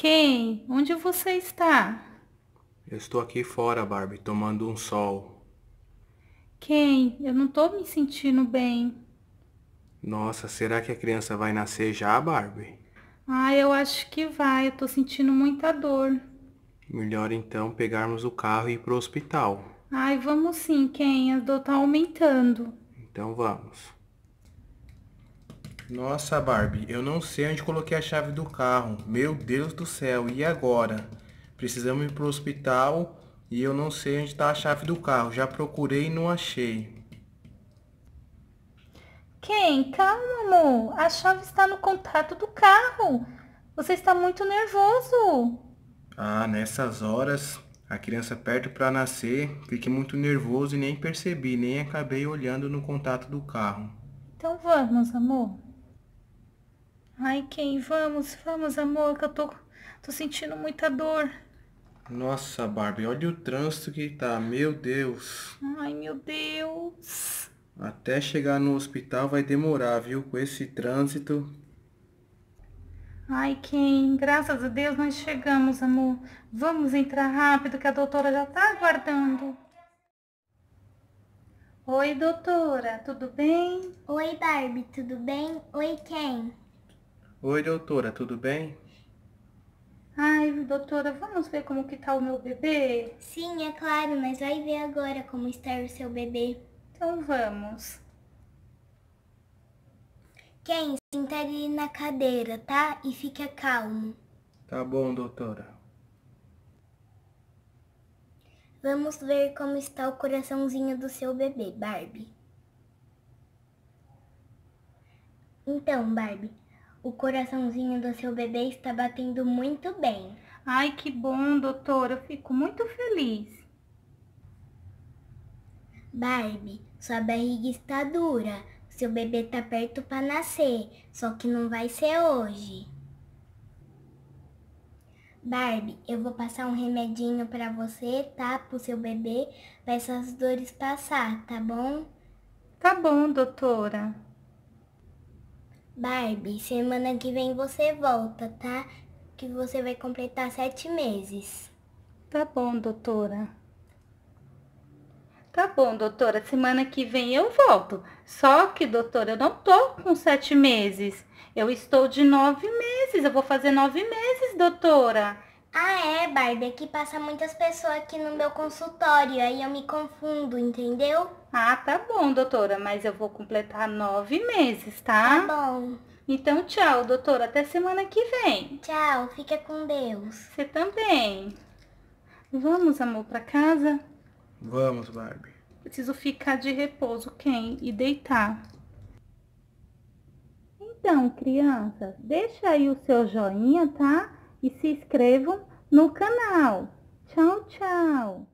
Quem? Onde você está? Eu estou aqui fora, Barbie, tomando um sol. Quem? Eu não estou me sentindo bem. Nossa, será que a criança vai nascer já, Barbie? Ah, eu acho que vai. Eu estou sentindo muita dor. Melhor então pegarmos o carro e ir para o hospital. Ai, vamos sim, Ken. A dor está aumentando. Então vamos. Nossa, Barbie, eu não sei onde coloquei a chave do carro. Meu Deus do céu, e agora? Precisamos ir pro hospital e eu não sei onde está a chave do carro. Já procurei e não achei. Quem? Calma, amor. A chave está no contato do carro. Você está muito nervoso. Ah, nessas horas, a criança perto para nascer, fiquei muito nervoso e nem percebi, nem acabei olhando no contato do carro. Então vamos, amor. Ai, quem vamos, vamos, amor, que eu tô, tô sentindo muita dor. Nossa, Barbie, olha o trânsito que tá, meu Deus. Ai, meu Deus. Até chegar no hospital vai demorar, viu, com esse trânsito. Ai, quem, graças a Deus nós chegamos, amor. Vamos entrar rápido que a doutora já tá aguardando. Oi, doutora, tudo bem? Oi, Barbie, tudo bem? Oi, quem? Oi, doutora, tudo bem? Ai, doutora, vamos ver como que tá o meu bebê? Sim, é claro, mas vai ver agora como está o seu bebê. Então vamos. Quem? Senta ali na cadeira, tá? E fica calmo. Tá bom, doutora. Vamos ver como está o coraçãozinho do seu bebê, Barbie. Então, Barbie, o coraçãozinho do seu bebê está batendo muito bem. Ai, que bom, doutora! Eu fico muito feliz. Barbie, sua barriga está dura. Seu bebê está perto para nascer, só que não vai ser hoje. Barbie, eu vou passar um remedinho para você, tá? Pro seu bebê, para essas dores passar, tá bom? Tá bom, doutora. Barbie, semana que vem você volta, tá? Que você vai completar sete meses. Tá bom, doutora. Tá bom, doutora. Semana que vem eu volto. Só que, doutora, eu não tô com sete meses. Eu estou de nove meses. Eu vou fazer nove meses, doutora. Ah, é, Barbie. Aqui passa muitas pessoas aqui no meu consultório, aí eu me confundo, entendeu? Ah, tá bom, doutora, mas eu vou completar nove meses, tá? Tá bom. Então, tchau, doutora. Até semana que vem. Tchau, fica com Deus. Você também. Vamos, amor, pra casa? Vamos, Barbie. Preciso ficar de repouso, quem? E deitar. Então, crianças, deixa aí o seu joinha, tá? e se inscrevam no canal. Tchau, tchau!